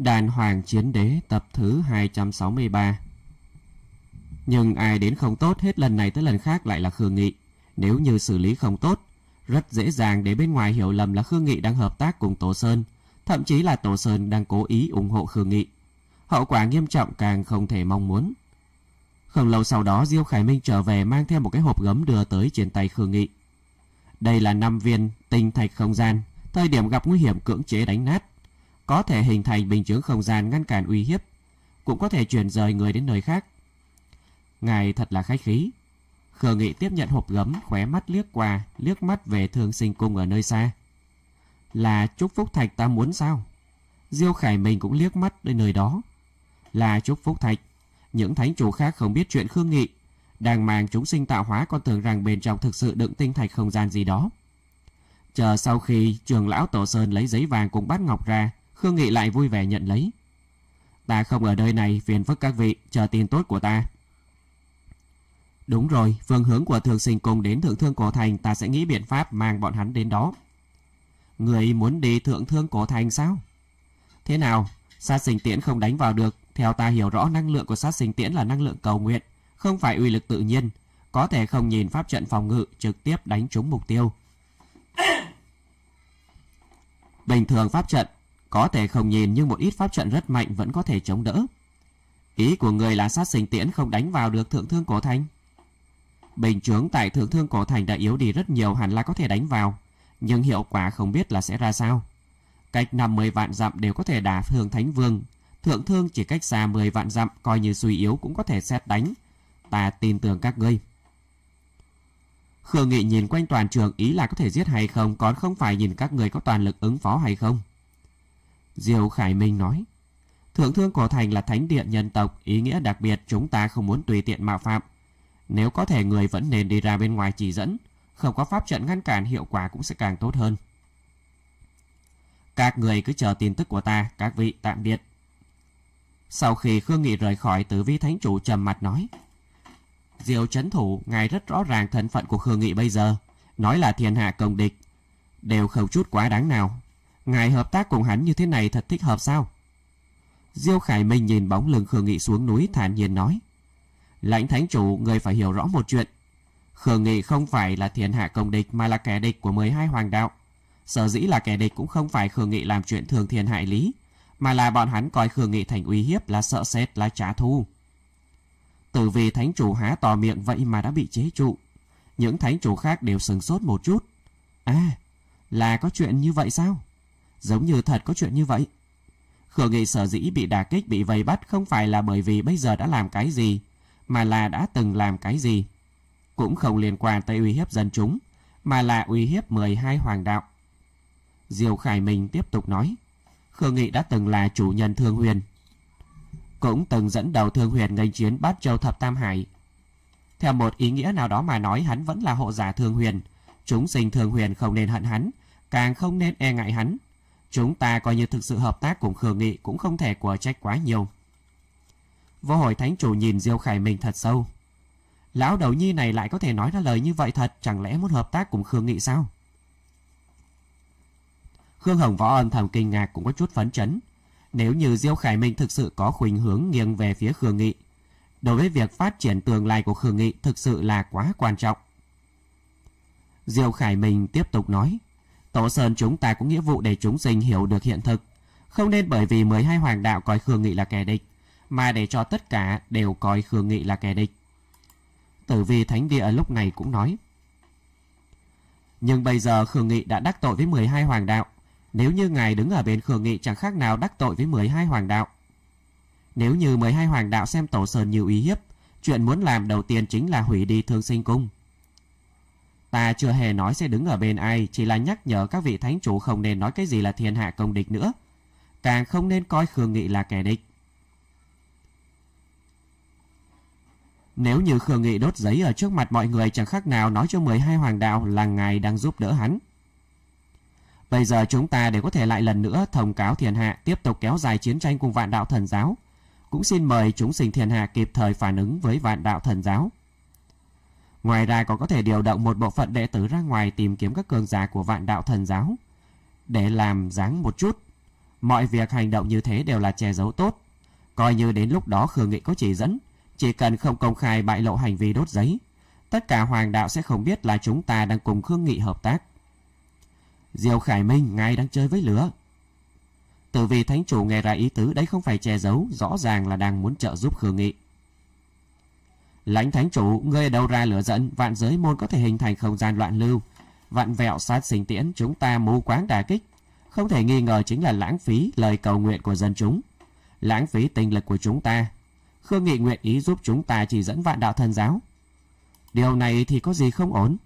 Đàn Hoàng Chiến Đế tập thứ 263 Nhưng ai đến không tốt hết lần này tới lần khác lại là Khương Nghị. Nếu như xử lý không tốt, rất dễ dàng để bên ngoài hiểu lầm là Khương Nghị đang hợp tác cùng Tổ Sơn, thậm chí là Tổ Sơn đang cố ý ủng hộ Khương Nghị. Hậu quả nghiêm trọng càng không thể mong muốn. Không lâu sau đó Diêu Khải Minh trở về mang theo một cái hộp gấm đưa tới trên tay Khương Nghị. Đây là năm viên tinh thạch không gian, thời điểm gặp nguy hiểm cưỡng chế đánh nát có thể hình thành bình chứng không gian ngăn cản uy hiếp, cũng có thể chuyển rời người đến nơi khác. Ngài thật là khách khí. Khờ Nghị tiếp nhận hộp gấm, khóe mắt liếc qua, liếc mắt về thường sinh cung ở nơi xa. Là chúc phúc thạch ta muốn sao? Diêu Khải mình cũng liếc mắt đến nơi đó. Là chúc phúc thạch. Những thánh chủ khác không biết chuyện Khương Nghị. Đang mang chúng sinh tạo hóa còn tưởng rằng bên trong thực sự đựng tinh thạch không gian gì đó. Chờ sau khi trường lão Tổ Sơn lấy giấy vàng cùng bát ngọc ra, Khương Nghị lại vui vẻ nhận lấy. Ta không ở nơi này phiền phức các vị chờ tin tốt của ta. Đúng rồi, phương hướng của thường sinh cùng đến thượng thương cổ thành ta sẽ nghĩ biện pháp mang bọn hắn đến đó. Người muốn đi thượng thương cổ thành sao? Thế nào, sát sinh tiễn không đánh vào được. Theo ta hiểu rõ năng lượng của sát sinh tiễn là năng lượng cầu nguyện, không phải uy lực tự nhiên. Có thể không nhìn pháp trận phòng ngự trực tiếp đánh trúng mục tiêu. Bình thường pháp trận có thể không nhìn nhưng một ít pháp trận rất mạnh vẫn có thể chống đỡ. Ý của người là sát sinh tiễn không đánh vào được thượng thương cổ thành. Bình chướng tại thượng thương cổ thành đã yếu đi rất nhiều hẳn là có thể đánh vào, nhưng hiệu quả không biết là sẽ ra sao. Cách năm 50 vạn dặm đều có thể đả thương thánh vương, thượng thương chỉ cách xa 10 vạn dặm coi như suy yếu cũng có thể xét đánh. Ta tin tưởng các ngươi. Khương Nghị nhìn quanh toàn trường ý là có thể giết hay không còn không phải nhìn các người có toàn lực ứng phó hay không. Diêu Khải Minh nói. Thượng Thương Cổ Thành là thánh địa nhân tộc, ý nghĩa đặc biệt chúng ta không muốn tùy tiện mạo phạm. Nếu có thể người vẫn nên đi ra bên ngoài chỉ dẫn, không có pháp trận ngăn cản hiệu quả cũng sẽ càng tốt hơn. Các người cứ chờ tin tức của ta, các vị tạm biệt. Sau khi Khương Nghị rời khỏi, tử vi thánh chủ trầm mặt nói. Diệu chấn thủ, ngài rất rõ ràng thân phận của Khương Nghị bây giờ. Nói là thiên hạ công địch. Đều không chút quá đáng nào. Ngài hợp tác cùng hắn như thế này thật thích hợp sao? Diêu Khải Minh nhìn bóng lưng Khương Nghị xuống núi thản nhiên nói. Lãnh thánh chủ, người phải hiểu rõ một chuyện. Khương Nghị không phải là thiên hạ công địch mà là kẻ địch của 12 hoàng đạo. Sở dĩ là kẻ địch cũng không phải Khương Nghị làm chuyện thường thiên hại lý, mà là bọn hắn coi Khương Nghị thành uy hiếp là sợ sệt là trả thù. Tử vì thánh chủ há to miệng vậy mà đã bị chế trụ. Những thánh chủ khác đều sừng sốt một chút. À, là có chuyện như vậy sao? giống như thật có chuyện như vậy. khờ nghị sở dĩ bị đà kích bị vây bắt không phải là bởi vì bây giờ đã làm cái gì, mà là đã từng làm cái gì. Cũng không liên quan tới uy hiếp dân chúng, mà là uy hiếp 12 hoàng đạo. Diều Khải Minh tiếp tục nói, khờ Nghị đã từng là chủ nhân Thương Huyền. Cũng từng dẫn đầu Thương Huyền nghênh chiến bắt châu thập Tam Hải. Theo một ý nghĩa nào đó mà nói hắn vẫn là hộ giả Thương Huyền. Chúng sinh Thương Huyền không nên hận hắn, càng không nên e ngại hắn, Chúng ta coi như thực sự hợp tác cùng Khương Nghị cũng không thể của trách quá nhiều. Vô hội thánh chủ nhìn Diêu Khải Minh thật sâu. Lão đầu nhi này lại có thể nói ra lời như vậy thật, chẳng lẽ muốn hợp tác cùng Khương Nghị sao? Khương Hồng Võ âm thầm kinh ngạc cũng có chút phấn chấn. Nếu như Diêu Khải Minh thực sự có khuynh hướng nghiêng về phía Khương Nghị, đối với việc phát triển tương lai của Khương Nghị thực sự là quá quan trọng. Diêu Khải Minh tiếp tục nói. Tổ Sơn chúng ta có nghĩa vụ để chúng sinh hiểu được hiện thực. Không nên bởi vì 12 hoàng đạo coi Khương Nghị là kẻ địch, mà để cho tất cả đều coi Khương Nghị là kẻ địch. Tử vi Thánh Địa lúc này cũng nói. Nhưng bây giờ Khương Nghị đã đắc tội với 12 hoàng đạo. Nếu như ngài đứng ở bên Khương Nghị chẳng khác nào đắc tội với 12 hoàng đạo. Nếu như 12 hoàng đạo xem Tổ Sơn như uy hiếp, chuyện muốn làm đầu tiên chính là hủy đi thương sinh cung. Ta chưa hề nói sẽ đứng ở bên ai, chỉ là nhắc nhở các vị thánh chủ không nên nói cái gì là thiên hạ công địch nữa. Càng không nên coi Khương Nghị là kẻ địch. Nếu như Khương Nghị đốt giấy ở trước mặt mọi người chẳng khác nào nói cho 12 hoàng đạo là ngài đang giúp đỡ hắn. Bây giờ chúng ta để có thể lại lần nữa thông cáo thiên hạ tiếp tục kéo dài chiến tranh cùng vạn đạo thần giáo. Cũng xin mời chúng sinh thiên hạ kịp thời phản ứng với vạn đạo thần giáo. Ngoài ra còn có thể điều động một bộ phận đệ tử ra ngoài tìm kiếm các cường giả của vạn đạo thần giáo để làm dáng một chút. Mọi việc hành động như thế đều là che giấu tốt. Coi như đến lúc đó Khương Nghị có chỉ dẫn, chỉ cần không công khai bại lộ hành vi đốt giấy, tất cả hoàng đạo sẽ không biết là chúng ta đang cùng Khương Nghị hợp tác. Diêu Khải Minh ngay đang chơi với lửa. Tử vì thánh chủ nghe ra ý tứ đấy không phải che giấu, rõ ràng là đang muốn trợ giúp Khương Nghị. Lãnh thánh chủ, ngươi ở đâu ra lửa giận, vạn giới môn có thể hình thành không gian loạn lưu. Vạn vẹo sát sinh tiễn, chúng ta mù quáng đà kích. Không thể nghi ngờ chính là lãng phí lời cầu nguyện của dân chúng. Lãng phí tinh lực của chúng ta. Khương Nghị nguyện ý giúp chúng ta chỉ dẫn vạn đạo thần giáo. Điều này thì có gì không ổn?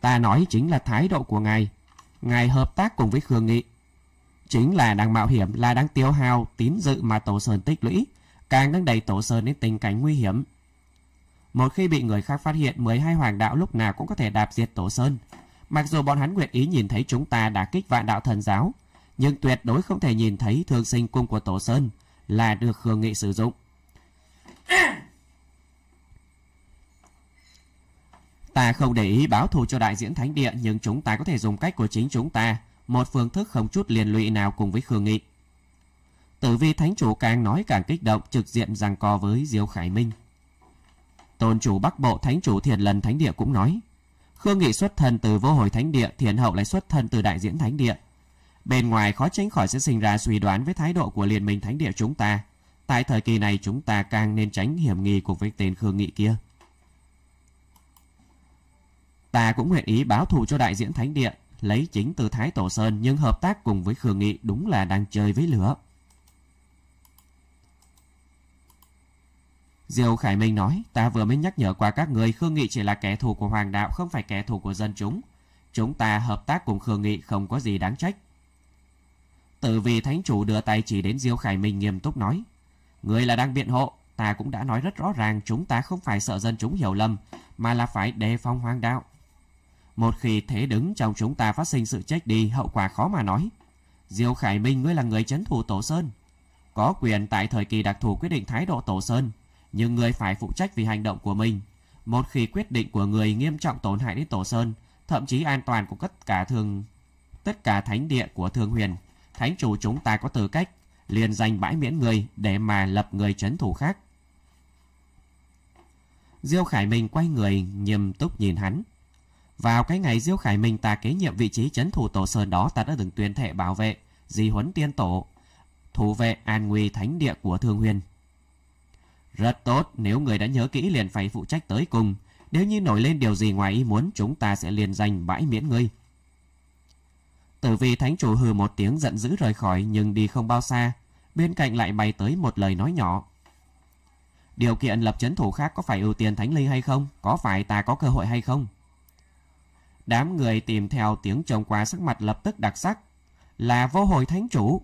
Ta nói chính là thái độ của ngài. Ngài hợp tác cùng với Khương Nghị. Chính là đang mạo hiểm, là đang tiêu hao tín dự mà Tổ Sơn tích lũy càng nâng đẩy Tổ Sơn đến tình cảnh nguy hiểm. Một khi bị người khác phát hiện, 12 hoàng đạo lúc nào cũng có thể đạp diệt Tổ Sơn. Mặc dù bọn hắn nguyện ý nhìn thấy chúng ta đã kích vạn đạo thần giáo, nhưng tuyệt đối không thể nhìn thấy thường sinh cung của Tổ Sơn là được Khương Nghị sử dụng. Ta không để ý báo thù cho đại diễn thánh địa nhưng chúng ta có thể dùng cách của chính chúng ta, một phương thức không chút liền lụy nào cùng với Khương Nghị. Tử vi thánh chủ càng nói càng kích động trực diện rằng co với Diêu Khải Minh. Tôn chủ Bắc Bộ thánh chủ Thiền Lần Thánh Địa cũng nói. Khương Nghị xuất thân từ vô hồi thánh địa, Thiền Hậu lại xuất thân từ đại diễn thánh địa. Bên ngoài khó tránh khỏi sẽ sinh ra suy đoán với thái độ của liên minh thánh địa chúng ta. Tại thời kỳ này chúng ta càng nên tránh hiểm nghi cùng với tên Khương Nghị kia. Ta cũng nguyện ý báo thù cho đại diễn thánh địa, lấy chính từ Thái Tổ Sơn nhưng hợp tác cùng với Khương Nghị đúng là đang chơi với lửa. Diêu Khải Minh nói, ta vừa mới nhắc nhở qua các người Khương Nghị chỉ là kẻ thù của Hoàng Đạo, không phải kẻ thù của dân chúng. Chúng ta hợp tác cùng Khương Nghị không có gì đáng trách. Tử vì Thánh Chủ đưa tay chỉ đến Diêu Khải Minh nghiêm túc nói, Người là đang biện hộ, ta cũng đã nói rất rõ ràng chúng ta không phải sợ dân chúng hiểu lầm, mà là phải đề phòng Hoàng Đạo. Một khi thế đứng trong chúng ta phát sinh sự chết đi, hậu quả khó mà nói. Diêu Khải Minh ngươi là người chấn thủ Tổ Sơn. Có quyền tại thời kỳ đặc thù quyết định thái độ Tổ Sơn, nhưng người phải phụ trách vì hành động của mình. Một khi quyết định của người nghiêm trọng tổn hại đến Tổ Sơn, thậm chí an toàn của tất cả thường tất cả thánh địa của thường Huyền, thánh chủ chúng ta có tư cách liền danh bãi miễn người để mà lập người trấn thủ khác. Diêu Khải Minh quay người nghiêm túc nhìn hắn. Vào cái ngày Diêu Khải Minh ta kế nhiệm vị trí chấn thủ tổ sơn đó ta đã từng tuyên thệ bảo vệ, di huấn tiên tổ, thủ vệ an nguy thánh địa của thường Huyền. Rất tốt, nếu người đã nhớ kỹ liền phải phụ trách tới cùng. Nếu như nổi lên điều gì ngoài ý muốn, chúng ta sẽ liền danh bãi miễn ngươi. Tử vi thánh chủ hừ một tiếng giận dữ rời khỏi nhưng đi không bao xa. Bên cạnh lại bày tới một lời nói nhỏ. Điều kiện lập chấn thủ khác có phải ưu tiên thánh ly hay không? Có phải ta có cơ hội hay không? Đám người tìm theo tiếng trông qua sắc mặt lập tức đặc sắc. Là vô hồi thánh chủ.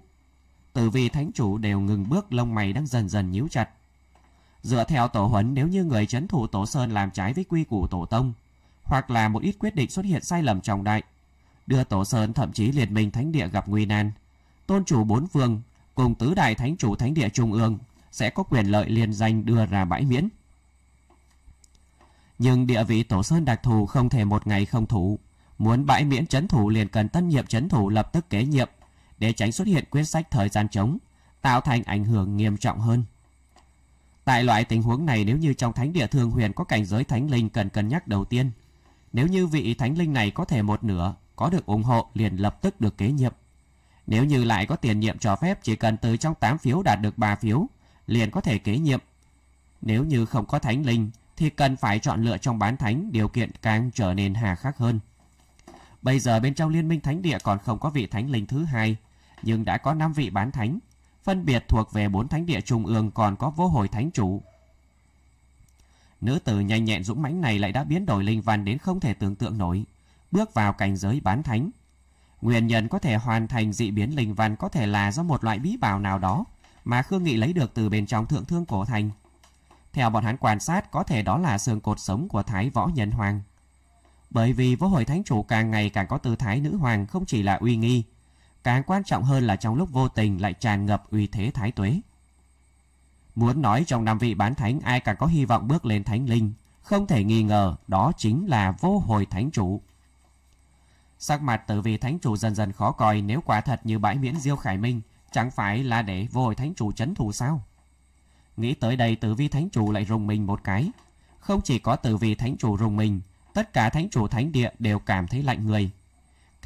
Tử vi thánh chủ đều ngừng bước lông mày đang dần dần nhíu chặt. Dựa theo tổ huấn nếu như người chấn thủ tổ sơn làm trái với quy củ tổ tông, hoặc là một ít quyết định xuất hiện sai lầm trọng đại, đưa tổ sơn thậm chí liệt minh thánh địa gặp nguy nan, tôn chủ bốn phương cùng tứ đại thánh chủ thánh địa trung ương sẽ có quyền lợi liên danh đưa ra bãi miễn. Nhưng địa vị tổ sơn đặc thù không thể một ngày không thủ, muốn bãi miễn chấn thủ liền cần tân nhiệm chấn thủ lập tức kế nhiệm để tránh xuất hiện quyết sách thời gian trống, tạo thành ảnh hưởng nghiêm trọng hơn. Tại loại tình huống này nếu như trong thánh địa thường huyền có cảnh giới thánh linh cần cân nhắc đầu tiên. Nếu như vị thánh linh này có thể một nửa, có được ủng hộ liền lập tức được kế nhiệm. Nếu như lại có tiền nhiệm cho phép chỉ cần từ trong 8 phiếu đạt được 3 phiếu, liền có thể kế nhiệm. Nếu như không có thánh linh thì cần phải chọn lựa trong bán thánh điều kiện càng trở nên hà khắc hơn. Bây giờ bên trong liên minh thánh địa còn không có vị thánh linh thứ hai, nhưng đã có 5 vị bán thánh, phân biệt thuộc về bốn thánh địa trung ương còn có vô hồi thánh chủ. Nữ tử nhanh nhẹn dũng mãnh này lại đã biến đổi linh văn đến không thể tưởng tượng nổi, bước vào cảnh giới bán thánh. Nguyên nhân có thể hoàn thành dị biến linh văn có thể là do một loại bí bảo nào đó mà Khương Nghị lấy được từ bên trong thượng thương cổ thành. Theo bọn hắn quan sát có thể đó là xương cột sống của Thái Võ Nhân Hoàng. Bởi vì vô hồi thánh chủ càng ngày càng có tư thái nữ hoàng không chỉ là uy nghi Càng quan trọng hơn là trong lúc vô tình lại tràn ngập uy thế thái tuế. Muốn nói trong năm vị bán thánh ai càng có hy vọng bước lên thánh linh, không thể nghi ngờ đó chính là vô hồi thánh chủ. Sắc mặt tử vị thánh chủ dần dần khó coi nếu quả thật như bãi miễn Diêu Khải Minh, chẳng phải là để vô hồi thánh chủ chấn thù sao? Nghĩ tới đây tử vi thánh chủ lại rùng mình một cái. Không chỉ có tử vi thánh chủ rùng mình, tất cả thánh chủ thánh địa đều cảm thấy lạnh người.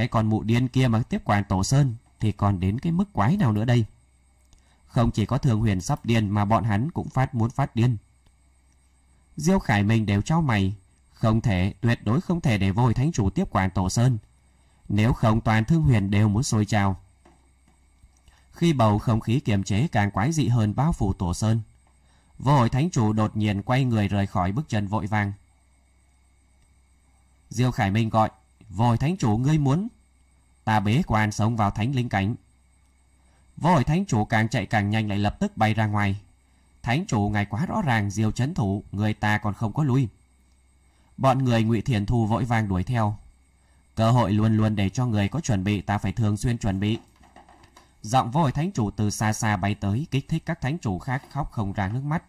Cái con mụ điên kia mà tiếp quản Tổ Sơn thì còn đến cái mức quái nào nữa đây? Không chỉ có Thường Huyền sắp điên mà bọn hắn cũng phát muốn phát điên. Diêu Khải mình đều trao mày. Không thể, tuyệt đối không thể để vôi thánh chủ tiếp quản Tổ Sơn. Nếu không toàn Thương Huyền đều muốn sôi trào. Khi bầu không khí kiềm chế càng quái dị hơn bao phủ Tổ Sơn. Vô hội thánh chủ đột nhiên quay người rời khỏi bước chân vội vàng. Diêu Khải Minh gọi. Vội thánh chủ ngươi muốn. Ta bế quan sống vào thánh linh cảnh. Vội thánh chủ càng chạy càng nhanh lại lập tức bay ra ngoài. Thánh chủ ngài quá rõ ràng diều chấn thủ, người ta còn không có lui. Bọn người ngụy Thiền Thu vội vàng đuổi theo. Cơ hội luôn luôn để cho người có chuẩn bị ta phải thường xuyên chuẩn bị. Giọng vội thánh chủ từ xa xa bay tới kích thích các thánh chủ khác khóc không ra nước mắt.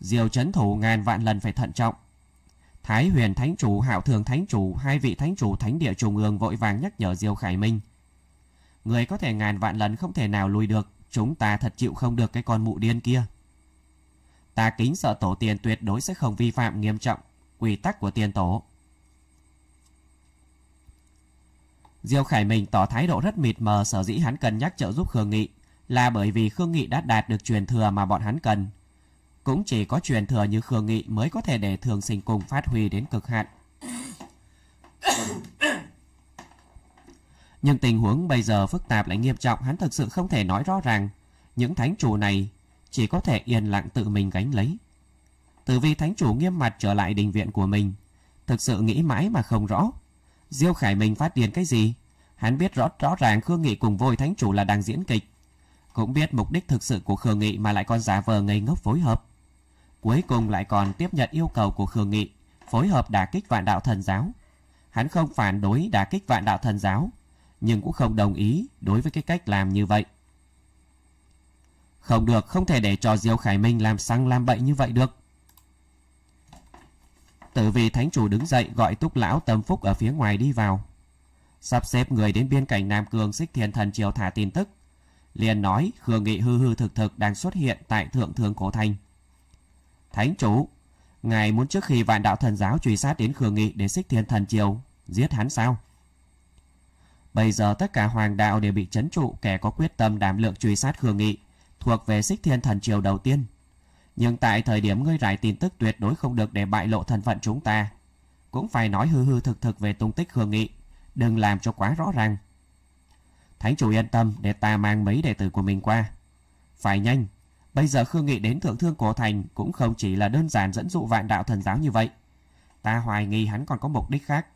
Diều chấn thủ ngàn vạn lần phải thận trọng. Thái Huyền Thánh Chủ, Hạo Thường Thánh Chủ, hai vị Thánh Chủ Thánh Địa Trung ương vội vàng nhắc nhở Diêu Khải Minh. Người có thể ngàn vạn lần không thể nào lùi được, chúng ta thật chịu không được cái con mụ điên kia. Ta kính sợ tổ tiên tuyệt đối sẽ không vi phạm nghiêm trọng quy tắc của tiên tổ. Diêu Khải Minh tỏ thái độ rất mịt mờ sở dĩ hắn cần nhắc trợ giúp Khương Nghị là bởi vì Khương Nghị đã đạt được truyền thừa mà bọn hắn cần, cũng chỉ có truyền thừa như Khương Nghị mới có thể để thường sinh cùng phát huy đến cực hạn. Nhưng tình huống bây giờ phức tạp lại nghiêm trọng hắn thực sự không thể nói rõ ràng. Những thánh chủ này chỉ có thể yên lặng tự mình gánh lấy. Từ vì thánh chủ nghiêm mặt trở lại đình viện của mình, thực sự nghĩ mãi mà không rõ. Diêu Khải Minh phát điên cái gì? Hắn biết rõ rõ ràng Khương Nghị cùng vôi thánh chủ là đang diễn kịch. Cũng biết mục đích thực sự của Khương Nghị mà lại còn giả vờ ngây ngốc phối hợp. Cuối cùng lại còn tiếp nhận yêu cầu của Khương Nghị, phối hợp đả kích vạn đạo thần giáo. Hắn không phản đối đả kích vạn đạo thần giáo, nhưng cũng không đồng ý đối với cái cách làm như vậy. Không được, không thể để cho Diêu Khải Minh làm xăng làm bậy như vậy được. Tử vì thánh chủ đứng dậy gọi túc lão tâm phúc ở phía ngoài đi vào. Sắp xếp người đến biên cảnh Nam Cương xích thiên thần triều thả tin tức. Liền nói Khương Nghị hư hư thực thực đang xuất hiện tại Thượng Thương Cổ Thành. Thánh chủ, ngài muốn trước khi vạn đạo thần giáo truy sát đến Khương Nghị để xích thiên thần triều, giết hắn sao? Bây giờ tất cả hoàng đạo đều bị chấn trụ kẻ có quyết tâm đảm lượng truy sát Khương Nghị, thuộc về xích thiên thần triều đầu tiên. Nhưng tại thời điểm ngươi rải tin tức tuyệt đối không được để bại lộ thân phận chúng ta. Cũng phải nói hư hư thực thực về tung tích Khương Nghị, đừng làm cho quá rõ ràng. Thánh chủ yên tâm để ta mang mấy đệ tử của mình qua. Phải nhanh, Bây giờ Khương Nghị đến thượng thương cổ thành cũng không chỉ là đơn giản dẫn dụ vạn đạo thần giáo như vậy. Ta hoài nghi hắn còn có mục đích khác.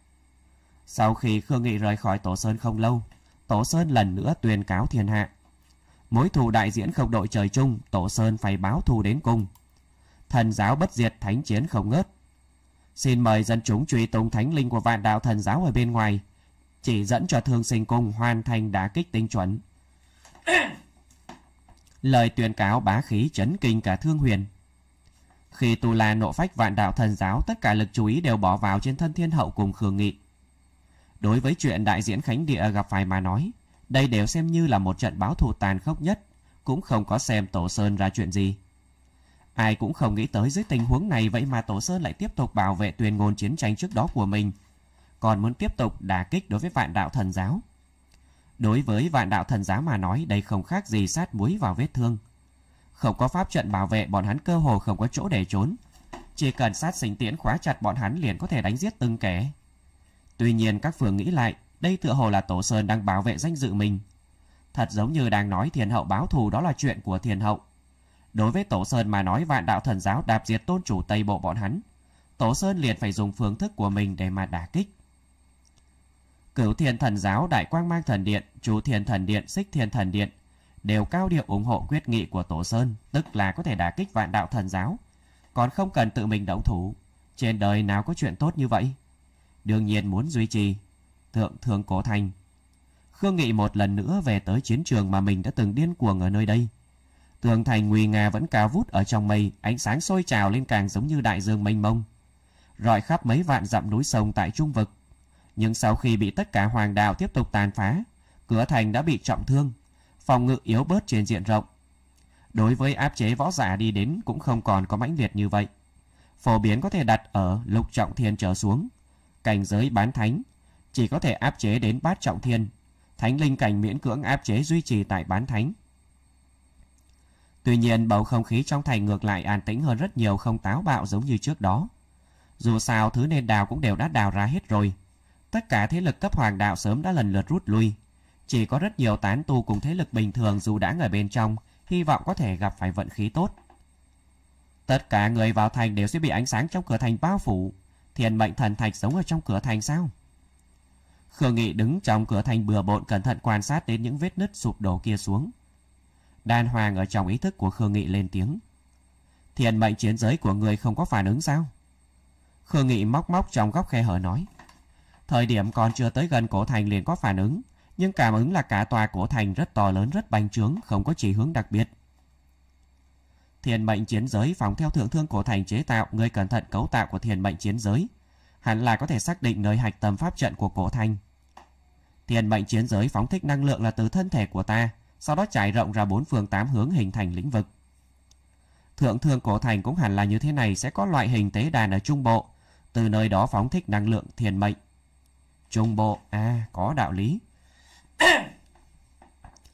Sau khi Khương Nghị rời khỏi Tổ Sơn không lâu, Tổ Sơn lần nữa tuyên cáo thiên hạ. Mối thù đại diễn không đội trời chung, Tổ Sơn phải báo thù đến cùng. Thần giáo bất diệt thánh chiến không ngớt. Xin mời dân chúng truy tùng thánh linh của vạn đạo thần giáo ở bên ngoài, chỉ dẫn cho thương sinh cung hoàn thành đá kích tinh chuẩn lời tuyên cáo bá khí chấn kinh cả thương huyền. Khi Tu La nộ phách vạn đạo thần giáo, tất cả lực chú ý đều bỏ vào trên thân thiên hậu cùng Khương Nghị. Đối với chuyện đại diễn Khánh Địa gặp phải mà nói, đây đều xem như là một trận báo thù tàn khốc nhất, cũng không có xem Tổ Sơn ra chuyện gì. Ai cũng không nghĩ tới dưới tình huống này vậy mà Tổ Sơn lại tiếp tục bảo vệ tuyên ngôn chiến tranh trước đó của mình, còn muốn tiếp tục đả kích đối với vạn đạo thần giáo. Đối với vạn đạo thần giáo mà nói đây không khác gì sát muối vào vết thương. Không có pháp trận bảo vệ bọn hắn cơ hồ không có chỗ để trốn. Chỉ cần sát sinh tiễn khóa chặt bọn hắn liền có thể đánh giết từng kẻ. Tuy nhiên các phường nghĩ lại, đây tựa hồ là Tổ Sơn đang bảo vệ danh dự mình. Thật giống như đang nói thiền hậu báo thù đó là chuyện của thiền hậu. Đối với Tổ Sơn mà nói vạn đạo thần giáo đạp diệt tôn chủ Tây Bộ bọn hắn, Tổ Sơn liền phải dùng phương thức của mình để mà đả kích. Cửu Thiên Thần Giáo Đại Quang Mang Thần Điện, Chú Thiên Thần Điện, Xích Thiên Thần Điện đều cao điệu ủng hộ quyết nghị của Tổ Sơn, tức là có thể đả kích vạn đạo thần giáo, còn không cần tự mình động thủ. Trên đời nào có chuyện tốt như vậy? Đương nhiên muốn duy trì. Thượng Thương cổ Thành Khương Nghị một lần nữa về tới chiến trường mà mình đã từng điên cuồng ở nơi đây. Tường thành nguy nga vẫn cao vút ở trong mây, ánh sáng sôi trào lên càng giống như đại dương mênh mông. Rọi khắp mấy vạn dặm núi sông tại trung vực, nhưng sau khi bị tất cả hoàng đạo tiếp tục tàn phá, cửa thành đã bị trọng thương, phòng ngự yếu bớt trên diện rộng. Đối với áp chế võ giả đi đến cũng không còn có mãnh liệt như vậy. Phổ biến có thể đặt ở lục trọng thiên trở xuống, cảnh giới bán thánh, chỉ có thể áp chế đến bát trọng thiên, thánh linh cảnh miễn cưỡng áp chế duy trì tại bán thánh. Tuy nhiên bầu không khí trong thành ngược lại an tĩnh hơn rất nhiều không táo bạo giống như trước đó. Dù sao thứ nên đào cũng đều đã đào ra hết rồi, Tất cả thế lực cấp hoàng đạo sớm đã lần lượt rút lui. Chỉ có rất nhiều tán tu cùng thế lực bình thường dù đã ở bên trong, hy vọng có thể gặp phải vận khí tốt. Tất cả người vào thành đều sẽ bị ánh sáng trong cửa thành bao phủ. Thiền mệnh thần thạch sống ở trong cửa thành sao? Khương Nghị đứng trong cửa thành bừa bộn cẩn thận quan sát đến những vết nứt sụp đổ kia xuống. Đan Hoàng ở trong ý thức của Khương Nghị lên tiếng. Thiền mệnh chiến giới của người không có phản ứng sao? Khương Nghị móc móc trong góc khe hở nói. Thời điểm còn chưa tới gần cổ thành liền có phản ứng, nhưng cảm ứng là cả tòa cổ thành rất to lớn rất bành trướng, không có chỉ hướng đặc biệt. Thiền mệnh chiến giới phòng theo thượng thương cổ thành chế tạo người cẩn thận cấu tạo của thiền mệnh chiến giới, hẳn là có thể xác định nơi hạch tâm pháp trận của cổ thành. Thiền mệnh chiến giới phóng thích năng lượng là từ thân thể của ta, sau đó trải rộng ra bốn phương tám hướng hình thành lĩnh vực. Thượng thương cổ thành cũng hẳn là như thế này sẽ có loại hình tế đàn ở trung bộ, từ nơi đó phóng thích năng lượng thiền mệnh. Trung bộ, à, có đạo lý.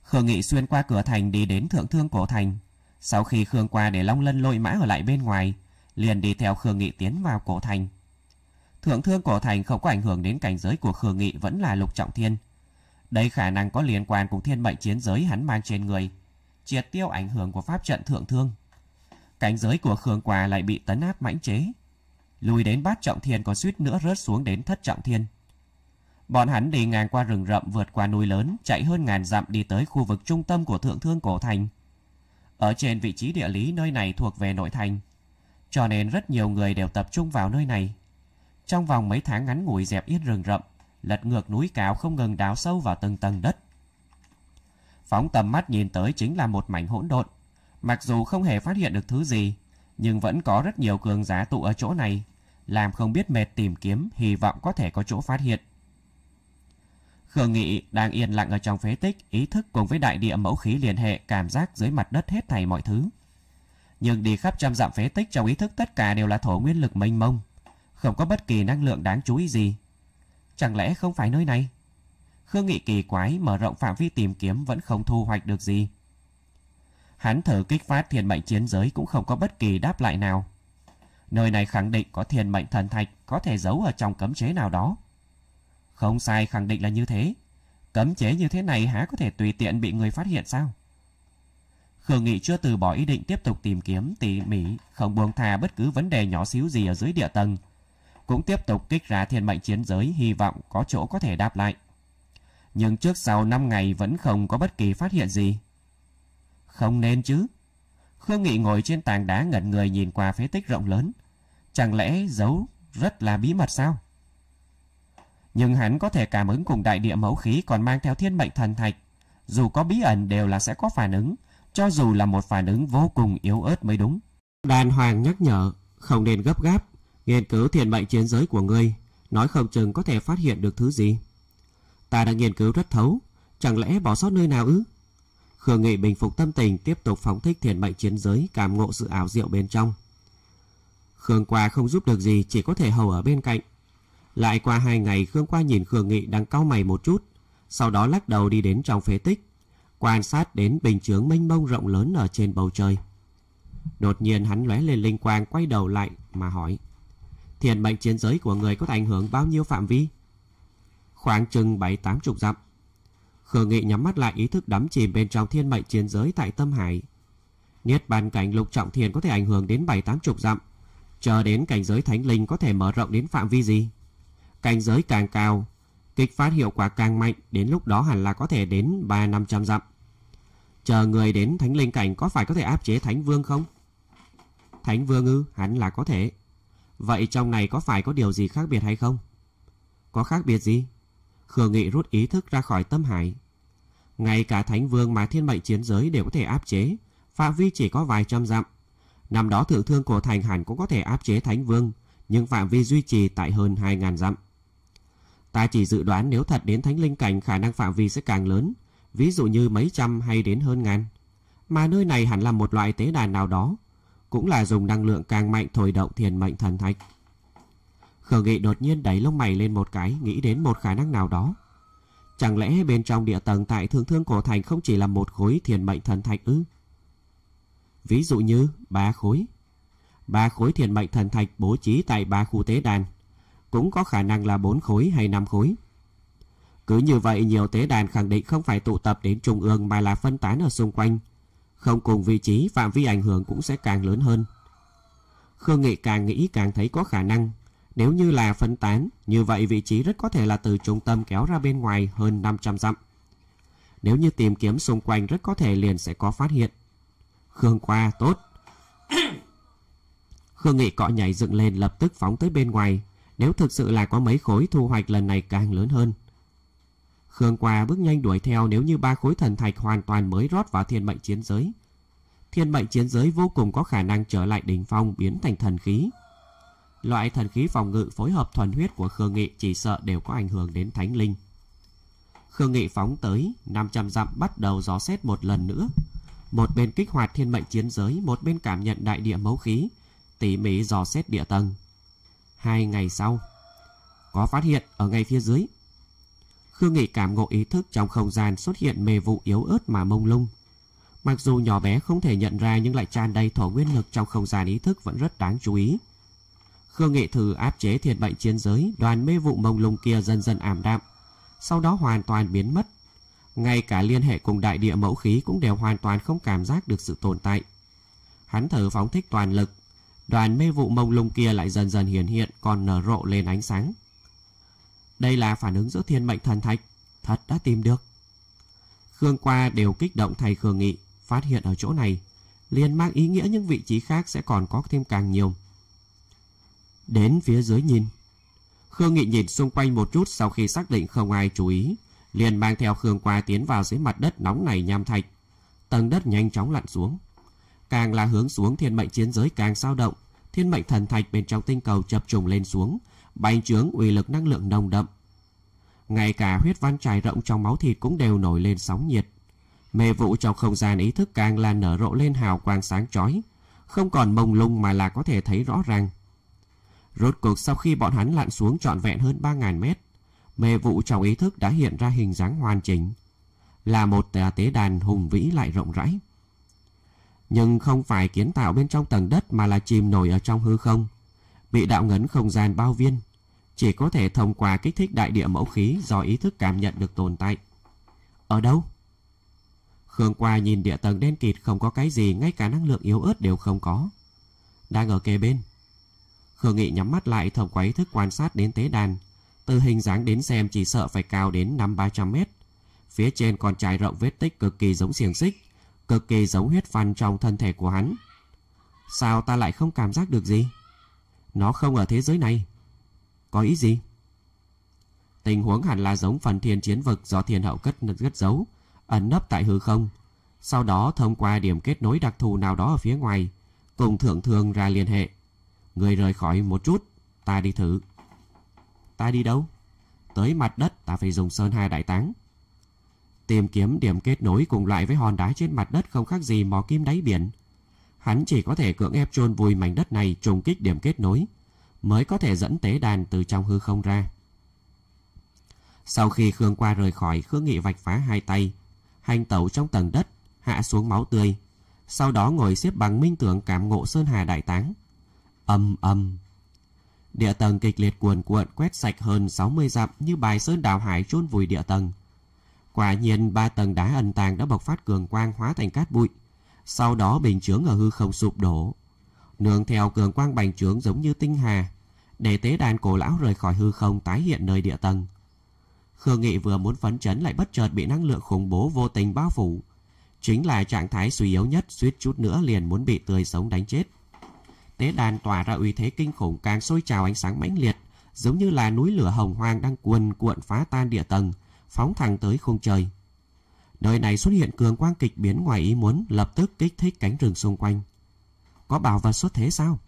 Khương Nghị xuyên qua cửa thành đi đến thượng thương cổ thành. Sau khi Khương qua để Long Lân lôi mã ở lại bên ngoài, liền đi theo Khương Nghị tiến vào cổ thành. Thượng thương cổ thành không có ảnh hưởng đến cảnh giới của Khương Nghị vẫn là lục trọng thiên. Đây khả năng có liên quan cùng thiên mệnh chiến giới hắn mang trên người, triệt tiêu ảnh hưởng của pháp trận thượng thương. Cảnh giới của Khương Quà lại bị tấn áp mãnh chế. Lùi đến bát trọng thiên còn suýt nữa rớt xuống đến thất trọng thiên. Bọn hắn đi ngang qua rừng rậm vượt qua núi lớn, chạy hơn ngàn dặm đi tới khu vực trung tâm của thượng thương cổ thành. Ở trên vị trí địa lý nơi này thuộc về nội thành, cho nên rất nhiều người đều tập trung vào nơi này. Trong vòng mấy tháng ngắn ngủi dẹp yết rừng rậm, lật ngược núi cao không ngừng đào sâu vào từng tầng đất. Phóng tầm mắt nhìn tới chính là một mảnh hỗn độn. Mặc dù không hề phát hiện được thứ gì, nhưng vẫn có rất nhiều cường giá tụ ở chỗ này, làm không biết mệt tìm kiếm, hy vọng có thể có chỗ phát hiện. Khương Nghị đang yên lặng ở trong phế tích, ý thức cùng với đại địa mẫu khí liên hệ cảm giác dưới mặt đất hết thảy mọi thứ. Nhưng đi khắp trăm dặm phế tích trong ý thức tất cả đều là thổ nguyên lực mênh mông, không có bất kỳ năng lượng đáng chú ý gì. Chẳng lẽ không phải nơi này? Khương Nghị kỳ quái mở rộng phạm vi tìm kiếm vẫn không thu hoạch được gì. Hắn thử kích phát thiên mệnh chiến giới cũng không có bất kỳ đáp lại nào. Nơi này khẳng định có thiên mệnh thần thạch có thể giấu ở trong cấm chế nào đó. Không sai khẳng định là như thế. Cấm chế như thế này há có thể tùy tiện bị người phát hiện sao? Khương Nghị chưa từ bỏ ý định tiếp tục tìm kiếm tỉ mỉ, không buông tha bất cứ vấn đề nhỏ xíu gì ở dưới địa tầng. Cũng tiếp tục kích ra thiên mệnh chiến giới hy vọng có chỗ có thể đáp lại. Nhưng trước sau 5 ngày vẫn không có bất kỳ phát hiện gì. Không nên chứ. Khương Nghị ngồi trên tảng đá ngẩn người nhìn qua phế tích rộng lớn. Chẳng lẽ giấu rất là bí mật sao? nhưng hắn có thể cảm ứng cùng đại địa mẫu khí còn mang theo thiên mệnh thần thạch. Dù có bí ẩn đều là sẽ có phản ứng, cho dù là một phản ứng vô cùng yếu ớt mới đúng. Đàn Hoàng nhắc nhở, không nên gấp gáp, nghiên cứu thiên mệnh chiến giới của ngươi, nói không chừng có thể phát hiện được thứ gì. Ta đã nghiên cứu rất thấu, chẳng lẽ bỏ sót nơi nào ư? Khương Nghị bình phục tâm tình tiếp tục phóng thích thiền mệnh chiến giới cảm ngộ sự ảo diệu bên trong. Khương Qua không giúp được gì chỉ có thể hầu ở bên cạnh lại qua hai ngày Khương Qua nhìn Khương Nghị đang cau mày một chút, sau đó lắc đầu đi đến trong phế tích, quan sát đến bình chướng mênh mông rộng lớn ở trên bầu trời. Đột nhiên hắn lóe lên linh quang quay đầu lại mà hỏi. Thiền mệnh chiến giới của người có ảnh hưởng bao nhiêu phạm vi? Khoảng chừng bảy tám chục dặm. Khương Nghị nhắm mắt lại ý thức đắm chìm bên trong thiên mệnh chiến giới tại Tâm Hải. Niết bàn cảnh lục trọng thiền có thể ảnh hưởng đến bảy tám chục dặm. Chờ đến cảnh giới thánh linh có thể mở rộng đến phạm vi gì? cảnh giới càng cao, kích phát hiệu quả càng mạnh, đến lúc đó hẳn là có thể đến 3-500 dặm. Chờ người đến thánh linh cảnh có phải có thể áp chế thánh vương không? Thánh vương ư, hẳn là có thể. Vậy trong này có phải có điều gì khác biệt hay không? Có khác biệt gì? Khương Nghị rút ý thức ra khỏi tâm hải. Ngay cả thánh vương mà thiên mệnh chiến giới đều có thể áp chế, phạm vi chỉ có vài trăm dặm. Năm đó thượng thương cổ thành hẳn cũng có thể áp chế thánh vương, nhưng phạm vi duy trì tại hơn 2.000 dặm. Ta chỉ dự đoán nếu thật đến thánh linh cảnh khả năng phạm vi sẽ càng lớn, ví dụ như mấy trăm hay đến hơn ngàn. Mà nơi này hẳn là một loại tế đàn nào đó, cũng là dùng năng lượng càng mạnh thổi động thiền mệnh thần thạch. khờ nghị đột nhiên đẩy lông mày lên một cái, nghĩ đến một khả năng nào đó. Chẳng lẽ bên trong địa tầng tại thương thương cổ thành không chỉ là một khối thiền mệnh thần thạch ư? Ví dụ như ba khối. Ba khối thiền mệnh thần thạch bố trí tại ba khu tế đàn cũng có khả năng là 4 khối hay 5 khối. Cứ như vậy nhiều tế đàn khẳng định không phải tụ tập đến trung ương mà là phân tán ở xung quanh. Không cùng vị trí phạm vi ảnh hưởng cũng sẽ càng lớn hơn. Khương Nghị càng nghĩ càng thấy có khả năng. Nếu như là phân tán, như vậy vị trí rất có thể là từ trung tâm kéo ra bên ngoài hơn 500 dặm. Nếu như tìm kiếm xung quanh rất có thể liền sẽ có phát hiện. Khương qua, tốt. Khương Nghị cọ nhảy dựng lên lập tức phóng tới bên ngoài, nếu thực sự là có mấy khối thu hoạch lần này càng lớn hơn. Khương Qua bước nhanh đuổi theo nếu như ba khối thần thạch hoàn toàn mới rót vào thiên mệnh chiến giới. Thiên mệnh chiến giới vô cùng có khả năng trở lại đỉnh phong biến thành thần khí. Loại thần khí phòng ngự phối hợp thuần huyết của Khương Nghị chỉ sợ đều có ảnh hưởng đến thánh linh. Khương Nghị phóng tới, 500 dặm bắt đầu gió xét một lần nữa. Một bên kích hoạt thiên mệnh chiến giới, một bên cảm nhận đại địa mấu khí, tỉ mỉ dò xét địa tầng. Hai ngày sau, có phát hiện ở ngay phía dưới. Khương Nghị cảm ngộ ý thức trong không gian xuất hiện mê vụ yếu ớt mà mông lung. Mặc dù nhỏ bé không thể nhận ra nhưng lại tràn đầy thổ nguyên lực trong không gian ý thức vẫn rất đáng chú ý. Khương Nghị thử áp chế thiệt bệnh chiến giới, đoàn mê vụ mông lung kia dần dần ảm đạm, sau đó hoàn toàn biến mất. Ngay cả liên hệ cùng đại địa mẫu khí cũng đều hoàn toàn không cảm giác được sự tồn tại. Hắn thử phóng thích toàn lực, đoàn mê vụ mông lung kia lại dần dần hiển hiện còn nở rộ lên ánh sáng. Đây là phản ứng giữa thiên mệnh thần thạch, thật đã tìm được. Khương Qua đều kích động thầy Khương Nghị, phát hiện ở chỗ này, liền mang ý nghĩa những vị trí khác sẽ còn có thêm càng nhiều. Đến phía dưới nhìn, Khương Nghị nhìn xung quanh một chút sau khi xác định không ai chú ý, liền mang theo Khương Qua tiến vào dưới mặt đất nóng này nham thạch. Tầng đất nhanh chóng lặn xuống. Càng là hướng xuống thiên mệnh chiến giới càng sao động, thiên mệnh thần thạch bên trong tinh cầu chập trùng lên xuống, bành trướng uy lực năng lượng nồng đậm. Ngay cả huyết văn trải rộng trong máu thịt cũng đều nổi lên sóng nhiệt. Mê vụ trong không gian ý thức càng là nở rộ lên hào quang sáng chói, không còn mông lung mà là có thể thấy rõ ràng. Rốt cuộc sau khi bọn hắn lặn xuống trọn vẹn hơn ba ngàn mét, mê vụ trong ý thức đã hiện ra hình dáng hoàn chỉnh. Là một tế đàn hùng vĩ lại rộng rãi nhưng không phải kiến tạo bên trong tầng đất mà là chìm nổi ở trong hư không, bị đạo ngấn không gian bao viên, chỉ có thể thông qua kích thích đại địa mẫu khí do ý thức cảm nhận được tồn tại. Ở đâu? Khương Qua nhìn địa tầng đen kịt không có cái gì, ngay cả năng lượng yếu ớt đều không có. Đang ở kề bên. Khương Nghị nhắm mắt lại thông qua ý thức quan sát đến tế đàn, từ hình dáng đến xem chỉ sợ phải cao đến năm ba trăm mét. Phía trên còn trải rộng vết tích cực kỳ giống xiềng xích, cực kỳ giống huyết văn trong thân thể của hắn. Sao ta lại không cảm giác được gì? Nó không ở thế giới này. Có ý gì? Tình huống hẳn là giống phần thiên chiến vực do thiên hậu cất cất giấu, ẩn nấp tại hư không. Sau đó thông qua điểm kết nối đặc thù nào đó ở phía ngoài, cùng thượng thương ra liên hệ. Người rời khỏi một chút, ta đi thử. Ta đi đâu? Tới mặt đất ta phải dùng sơn hai đại táng. Tìm kiếm điểm kết nối cùng loại với hòn đá trên mặt đất không khác gì mò kim đáy biển. Hắn chỉ có thể cưỡng ép chôn vùi mảnh đất này trùng kích điểm kết nối, mới có thể dẫn tế đàn từ trong hư không ra. Sau khi Khương Qua rời khỏi, Khương Nghị vạch phá hai tay, hành tẩu trong tầng đất, hạ xuống máu tươi. Sau đó ngồi xếp bằng minh tưởng cảm ngộ Sơn Hà Đại Táng. Âm âm. Địa tầng kịch liệt cuồn cuộn quét sạch hơn 60 dặm như bài sơn đào hải chôn vùi địa tầng. Quả nhiên ba tầng đá ẩn tàng đã bộc phát cường quang hóa thành cát bụi. Sau đó bình chướng ở hư không sụp đổ. Nương theo cường quang bành trướng giống như tinh hà. Để tế đàn cổ lão rời khỏi hư không tái hiện nơi địa tầng. Khương Nghị vừa muốn phấn chấn lại bất chợt bị năng lượng khủng bố vô tình bao phủ. Chính là trạng thái suy yếu nhất suýt chút nữa liền muốn bị tươi sống đánh chết. Tế đàn tỏa ra uy thế kinh khủng càng sôi trào ánh sáng mãnh liệt, giống như là núi lửa hồng hoang đang cuồn cuộn phá tan địa tầng, phóng thẳng tới khung trời. Nơi này xuất hiện cường quang kịch biến ngoài ý muốn lập tức kích thích cánh rừng xung quanh. Có bảo vật xuất thế sao?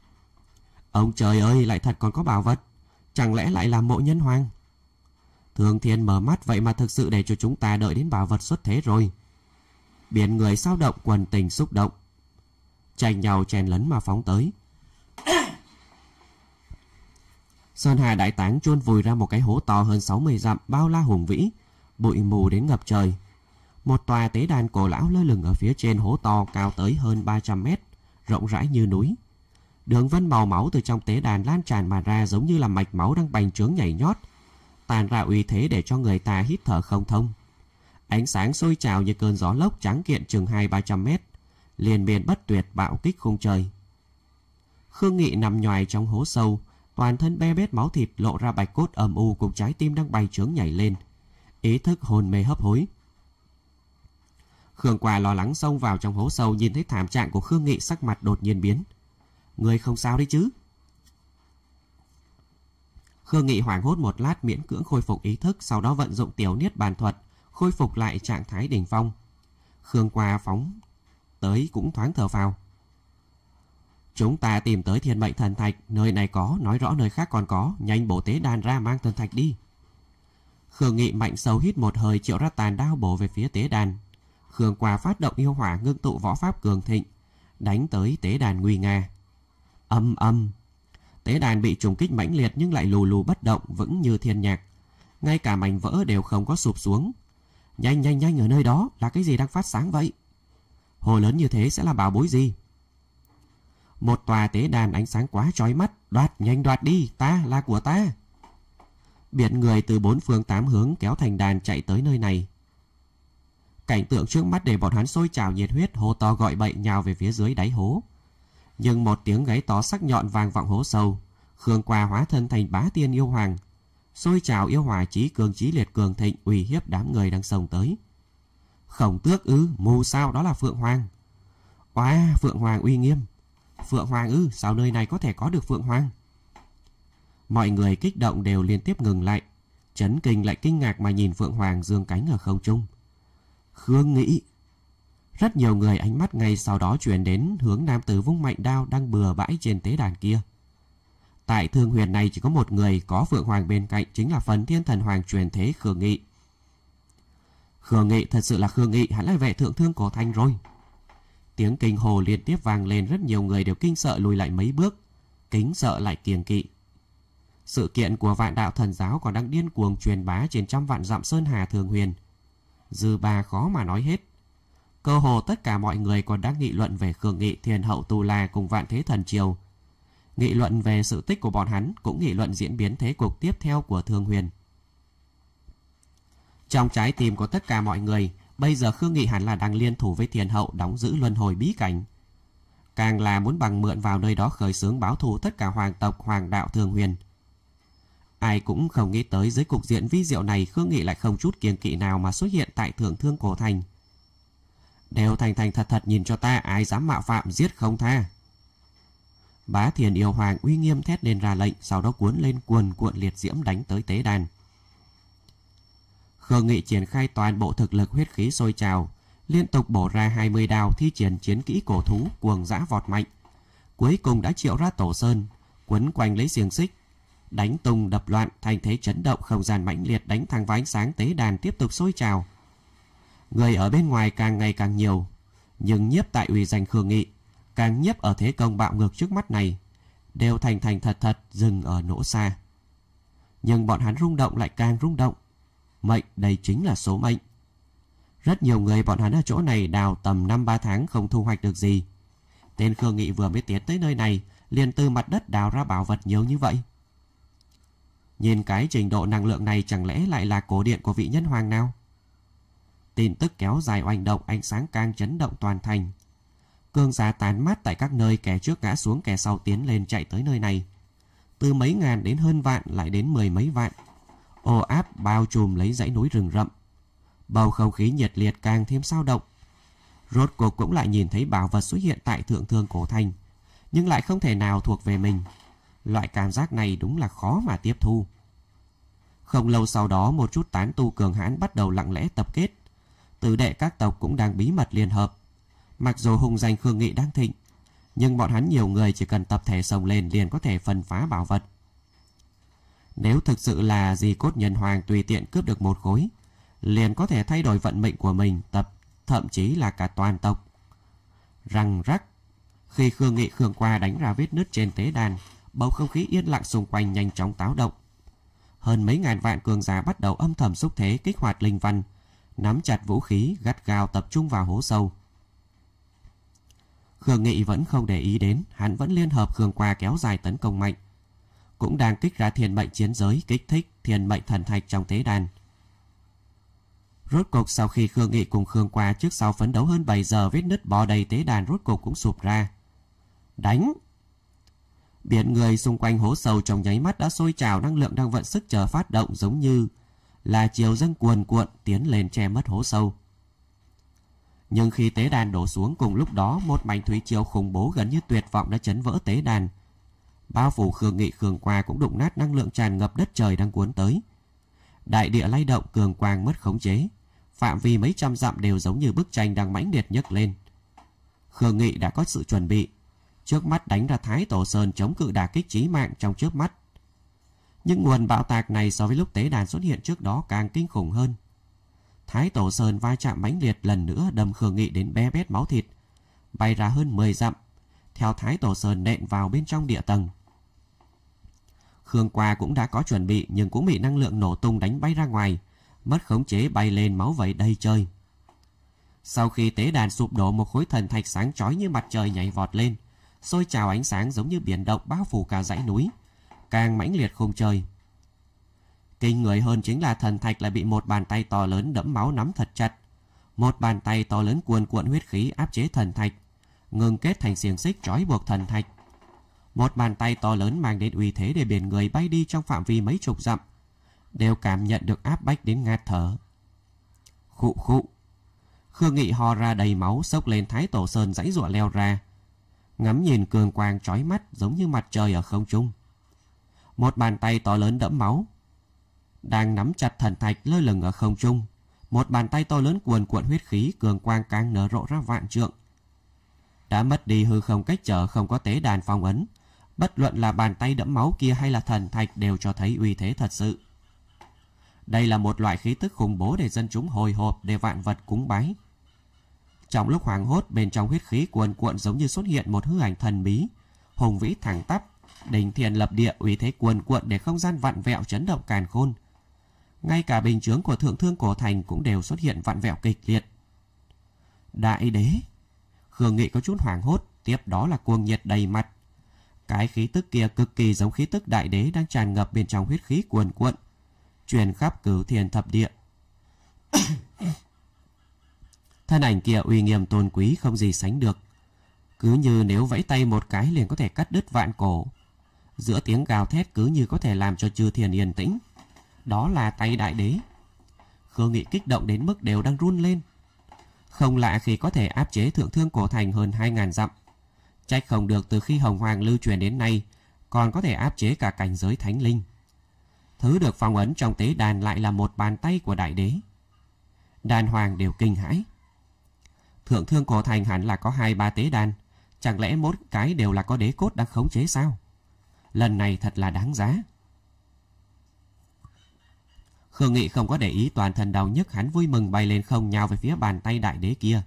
Ông trời ơi, lại thật còn có bảo vật. Chẳng lẽ lại là mộ nhân hoàng? Thường thiên mở mắt vậy mà thực sự để cho chúng ta đợi đến bảo vật xuất thế rồi. Biển người sao động quần tình xúc động. Tranh nhau chèn lấn mà phóng tới. Sơn Hà Đại Táng chôn vùi ra một cái hố to hơn 60 dặm bao la hùng vĩ, bụi mù đến ngập trời. Một tòa tế đàn cổ lão lơ lửng ở phía trên hố to cao tới hơn 300 mét, rộng rãi như núi. Đường vân màu máu từ trong tế đàn lan tràn mà ra giống như là mạch máu đang bành trướng nhảy nhót, tàn ra uy thế để cho người ta hít thở không thông. Ánh sáng sôi trào như cơn gió lốc trắng kiện chừng hai ba trăm mét, liền miên bất tuyệt bạo kích khung trời. Khương Nghị nằm nhòi trong hố sâu, toàn thân be bết máu thịt lộ ra bạch cốt âm u cùng trái tim đang bay trướng nhảy lên ý thức hồn mê hấp hối. Khương Quả lo lắng xông vào trong hố sâu nhìn thấy thảm trạng của Khương Nghị sắc mặt đột nhiên biến. Người không sao đấy chứ? Khương Nghị hoảng hốt một lát miễn cưỡng khôi phục ý thức sau đó vận dụng tiểu niết bàn thuật, khôi phục lại trạng thái đỉnh phong. Khương Qua phóng tới cũng thoáng thở vào. Chúng ta tìm tới thiên mệnh thần thạch, nơi này có, nói rõ nơi khác còn có, nhanh bổ tế đàn ra mang thần thạch đi. Khương Nghị mạnh sâu hít một hơi triệu ra tàn đao bổ về phía tế đàn. Khương Qua phát động yêu hỏa ngưng tụ võ pháp cường thịnh, đánh tới tế đàn nguy nga. Âm âm. Tế đàn bị trùng kích mãnh liệt nhưng lại lù lù bất động vững như thiên nhạc. Ngay cả mảnh vỡ đều không có sụp xuống. Nhanh nhanh nhanh ở nơi đó là cái gì đang phát sáng vậy? Hồ lớn như thế sẽ là bảo bối gì? Một tòa tế đàn ánh sáng quá chói mắt. Đoạt nhanh đoạt đi, ta là của ta biệt người từ bốn phương tám hướng kéo thành đàn chạy tới nơi này. Cảnh tượng trước mắt để bọn hắn sôi trào nhiệt huyết hô to gọi bậy nhào về phía dưới đáy hố. Nhưng một tiếng gáy to sắc nhọn vang vọng hố sâu, Khương Qua hóa thân thành bá tiên yêu hoàng, sôi trào yêu hòa trí cường trí liệt cường thịnh uy hiếp đám người đang sông tới. Khổng tước ư, mù sao đó là Phượng Hoàng. Quá, Phượng Hoàng uy nghiêm. Phượng Hoàng ư, sao nơi này có thể có được Phượng Hoàng? mọi người kích động đều liên tiếp ngừng lại. chấn Kinh lại kinh ngạc mà nhìn Phượng Hoàng dương cánh ở không trung. Khương nghĩ. Rất nhiều người ánh mắt ngay sau đó chuyển đến hướng nam tử vung mạnh đao đang bừa bãi trên tế đàn kia. Tại thương huyền này chỉ có một người có Phượng Hoàng bên cạnh chính là phần thiên thần hoàng truyền thế Khương Nghị. Khương Nghị thật sự là Khương Nghị hắn là vệ thượng thương cổ thanh rồi. Tiếng kinh hồ liên tiếp vang lên rất nhiều người đều kinh sợ lùi lại mấy bước, kính sợ lại kiềng kỵ. Sự kiện của vạn đạo thần giáo còn đang điên cuồng truyền bá trên trăm vạn dặm Sơn Hà Thường Huyền. Dư ba khó mà nói hết. Cơ hồ tất cả mọi người còn đang nghị luận về Khương Nghị Thiên Hậu Tu La cùng Vạn Thế Thần Triều. Nghị luận về sự tích của bọn hắn cũng nghị luận diễn biến thế cục tiếp theo của Thường Huyền. Trong trái tim của tất cả mọi người, bây giờ Khương Nghị hẳn là đang liên thủ với Thiên Hậu đóng giữ luân hồi bí cảnh. Càng là muốn bằng mượn vào nơi đó khởi xướng báo thù tất cả hoàng tộc hoàng đạo Thường Huyền – Ai cũng không nghĩ tới dưới cục diện vi diệu này Khương Nghị lại không chút kiêng kỵ nào mà xuất hiện tại thượng thương cổ thành. Đều thành thành thật thật nhìn cho ta ai dám mạo phạm giết không tha. Bá thiền yêu hoàng uy nghiêm thét lên ra lệnh sau đó cuốn lên cuồn cuộn liệt diễm đánh tới tế đàn. Khương Nghị triển khai toàn bộ thực lực huyết khí sôi trào, liên tục bổ ra 20 đào thi triển chiến kỹ cổ thú cuồng dã vọt mạnh. Cuối cùng đã triệu ra tổ sơn, quấn quanh lấy xiềng xích, đánh tung đập loạn thành thế chấn động không gian mãnh liệt đánh thẳng vào ánh sáng tế đàn tiếp tục sôi trào người ở bên ngoài càng ngày càng nhiều nhưng nhiếp tại ủy danh khương nghị càng nhiếp ở thế công bạo ngược trước mắt này đều thành thành thật thật dừng ở nỗ xa nhưng bọn hắn rung động lại càng rung động mệnh đây chính là số mệnh rất nhiều người bọn hắn ở chỗ này đào tầm năm ba tháng không thu hoạch được gì tên khương nghị vừa mới tiến tới nơi này liền từ mặt đất đào ra bảo vật nhiều như vậy Nhìn cái trình độ năng lượng này chẳng lẽ lại là cổ điện của vị nhân hoàng nào? Tin tức kéo dài oanh động ánh sáng càng chấn động toàn thành. Cương giá tán mát tại các nơi kẻ trước ngã xuống kẻ sau tiến lên chạy tới nơi này. Từ mấy ngàn đến hơn vạn lại đến mười mấy vạn. Ô áp bao trùm lấy dãy núi rừng rậm. Bầu không khí nhiệt liệt càng thêm sao động. Rốt cuộc cũng lại nhìn thấy bảo vật xuất hiện tại thượng thương cổ thành. Nhưng lại không thể nào thuộc về mình. Loại cảm giác này đúng là khó mà tiếp thu. Không lâu sau đó một chút tán tu cường hãn bắt đầu lặng lẽ tập kết. Tử đệ các tộc cũng đang bí mật liên hợp. Mặc dù hùng danh Khương Nghị đang thịnh, nhưng bọn hắn nhiều người chỉ cần tập thể sông lên liền có thể phân phá bảo vật. Nếu thực sự là gì cốt nhân hoàng tùy tiện cướp được một khối, liền có thể thay đổi vận mệnh của mình tập, thậm chí là cả toàn tộc. Răng rắc, khi Khương Nghị Khương Qua đánh ra vết nứt trên tế đàn, bầu không khí yên lặng xung quanh nhanh chóng táo động. Hơn mấy ngàn vạn cường giả bắt đầu âm thầm xúc thế kích hoạt linh văn, nắm chặt vũ khí gắt gao tập trung vào hố sâu. Khương Nghị vẫn không để ý đến, hắn vẫn liên hợp Khương Qua kéo dài tấn công mạnh. Cũng đang kích ra thiền mệnh chiến giới kích thích thiền mệnh thần thạch trong tế đàn. Rốt cục sau khi Khương Nghị cùng Khương Qua trước sau phấn đấu hơn 7 giờ vết nứt bò đầy tế đàn rốt cục cũng sụp ra. Đánh! Biển người xung quanh hố sâu trong nháy mắt đã sôi trào năng lượng đang vận sức chờ phát động giống như là chiều dâng cuồn cuộn tiến lên che mất hố sâu. Nhưng khi tế đàn đổ xuống cùng lúc đó một mảnh thủy chiều khủng bố gần như tuyệt vọng đã chấn vỡ tế đàn. Bao phủ Khương Nghị Khương Qua cũng đụng nát năng lượng tràn ngập đất trời đang cuốn tới. Đại địa lay động cường quang mất khống chế. Phạm vi mấy trăm dặm đều giống như bức tranh đang mãnh liệt nhấc lên. Khương Nghị đã có sự chuẩn bị, trước mắt đánh ra Thái Tổ Sơn chống cự đà kích chí mạng trong trước mắt. Nhưng nguồn bạo tạc này so với lúc tế đàn xuất hiện trước đó càng kinh khủng hơn. Thái Tổ Sơn va chạm mãnh liệt lần nữa đâm Khương Nghị đến bé bét máu thịt, bay ra hơn 10 dặm, theo Thái Tổ Sơn nện vào bên trong địa tầng. Khương Qua cũng đã có chuẩn bị nhưng cũng bị năng lượng nổ tung đánh bay ra ngoài, mất khống chế bay lên máu vẩy đầy trời. Sau khi tế đàn sụp đổ một khối thần thạch sáng chói như mặt trời nhảy vọt lên, sôi trào ánh sáng giống như biển động bao phủ cả dãy núi, càng mãnh liệt khung trời. Kinh người hơn chính là thần thạch lại bị một bàn tay to lớn đẫm máu nắm thật chặt. Một bàn tay to lớn cuồn cuộn huyết khí áp chế thần thạch, ngừng kết thành xiềng xích trói buộc thần thạch. Một bàn tay to lớn mang đến uy thế để biển người bay đi trong phạm vi mấy chục dặm, đều cảm nhận được áp bách đến ngạt thở. Khụ khụ. Khương Nghị ho ra đầy máu, sốc lên Thái Tổ Sơn dãy ruộng leo ra ngắm nhìn cường quang trói mắt giống như mặt trời ở không trung. Một bàn tay to lớn đẫm máu, đang nắm chặt thần thạch lơ lửng ở không trung. Một bàn tay to lớn cuồn cuộn huyết khí cường quang càng nở rộ ra vạn trượng. Đã mất đi hư không cách trở không có tế đàn phong ấn. Bất luận là bàn tay đẫm máu kia hay là thần thạch đều cho thấy uy thế thật sự. Đây là một loại khí tức khủng bố để dân chúng hồi hộp để vạn vật cúng bái. Trong lúc hoàng hốt bên trong huyết khí cuồn cuộn giống như xuất hiện một hư ảnh thần bí, hùng vĩ thẳng tắp, đỉnh thiền lập địa uy thế cuồn cuộn để không gian vặn vẹo chấn động càn khôn. Ngay cả bình chướng của thượng thương cổ thành cũng đều xuất hiện vặn vẹo kịch liệt. Đại đế! Khương Nghị có chút hoàng hốt, tiếp đó là cuồng nhiệt đầy mặt. Cái khí tức kia cực kỳ giống khí tức đại đế đang tràn ngập bên trong huyết khí cuồn cuộn, truyền khắp cửu thiền thập địa. Thân ảnh kia uy nghiêm tôn quý không gì sánh được. Cứ như nếu vẫy tay một cái liền có thể cắt đứt vạn cổ. Giữa tiếng gào thét cứ như có thể làm cho chư thiền yên tĩnh. Đó là tay đại đế. Khương Nghị kích động đến mức đều đang run lên. Không lạ khi có thể áp chế thượng thương cổ thành hơn hai ngàn dặm. Trách không được từ khi Hồng Hoàng lưu truyền đến nay, còn có thể áp chế cả cảnh giới thánh linh. Thứ được phong ấn trong tế đàn lại là một bàn tay của đại đế. Đàn hoàng đều kinh hãi. Thượng thương cổ thành hẳn là có hai ba tế đàn. Chẳng lẽ mỗi cái đều là có đế cốt đang khống chế sao? Lần này thật là đáng giá. Khương Nghị không có để ý toàn thân đau nhức hắn vui mừng bay lên không nhào về phía bàn tay đại đế kia.